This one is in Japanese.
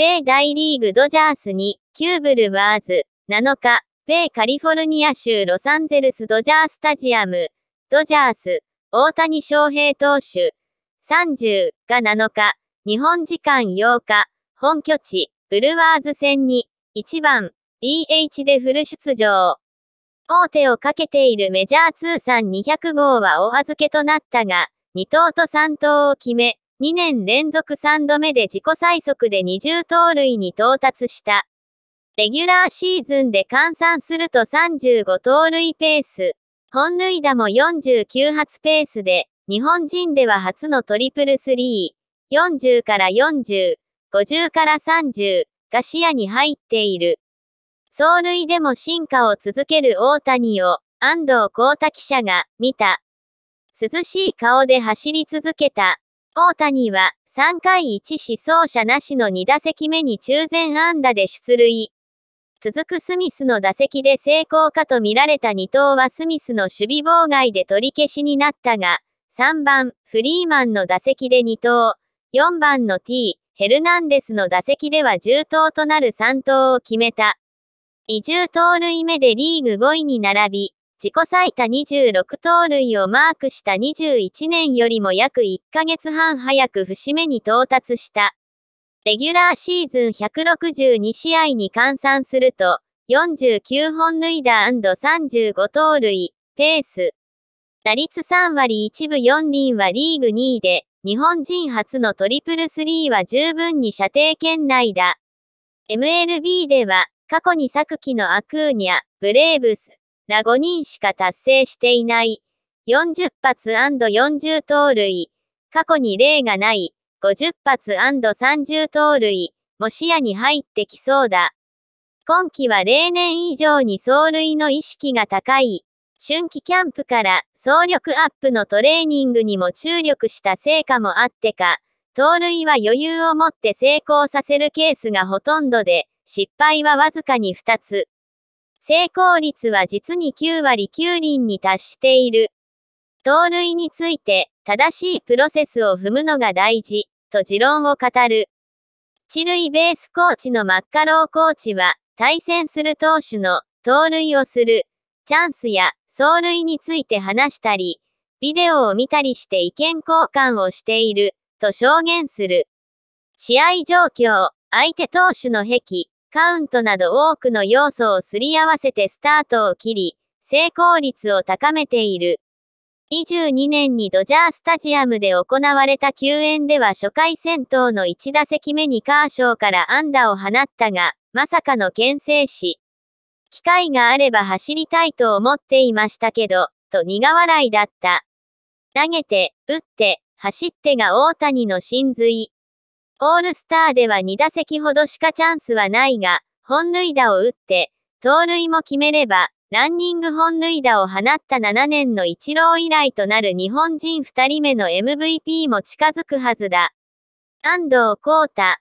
米大リーグドジャースに、キューブルワーズ、7日、米カリフォルニア州ロサンゼルスドジャースタジアム、ドジャース、大谷翔平投手、30が7日、日本時間8日、本拠地、ブルワーズ戦に、1番、DH でフル出場。大手をかけているメジャー通算200号はお預けとなったが、2投と3投を決め、2年連続3度目で自己最速で20盗塁に到達した。レギュラーシーズンで換算すると35盗塁ペース。本塁打も49発ペースで、日本人では初のトリプルスリー、40から40、50から30が視野に入っている。走塁でも進化を続ける大谷を、安藤光太記者が見た。涼しい顔で走り続けた。大谷は3回1死走者なしの2打席目に中前安打で出塁。続くスミスの打席で成功かと見られた2投はスミスの守備妨害で取り消しになったが、3番、フリーマンの打席で2投、4番の T、ヘルナンデスの打席では10投となる3投を決めた。移住盗塁目でリーグ5位に並び、自己最多26盗塁をマークした21年よりも約1ヶ月半早く節目に到達した。レギュラーシーズン162試合に換算すると、49本塁打 &35 盗塁、ペース。打率3割1分4厘はリーグ2位で、日本人初のトリプルスリーは十分に射程圏内だ。MLB では、過去に昨季のアクーニャ、ブレーブス、な5人しか達成していない。40発 &40 盗塁。過去に例がない。50発 &30 盗塁。も視野に入ってきそうだ。今季は例年以上に走塁の意識が高い。春季キャンプから総力アップのトレーニングにも注力した成果もあってか、盗塁は余裕を持って成功させるケースがほとんどで、失敗はわずかに2つ。成功率は実に9割9人に達している。盗塁について、正しいプロセスを踏むのが大事、と持論を語る。一塁ベースコーチのマッカローコーチは、対戦する投手の盗塁をする、チャンスや走塁について話したり、ビデオを見たりして意見交換をしている、と証言する。試合状況、相手投手の壁、カウントなど多くの要素をすり合わせてスタートを切り、成功率を高めている。22年にドジャースタジアムで行われた球宴では初回戦闘の1打席目にカーショーから安打を放ったが、まさかの牽制し、機会があれば走りたいと思っていましたけど、と苦笑いだった。投げて、打って、走ってが大谷の真髄。オールスターでは2打席ほどしかチャンスはないが、本塁打を打って、盗塁も決めれば、ランニング本塁打を放った7年のイチロー以来となる日本人2人目の MVP も近づくはずだ。安藤光太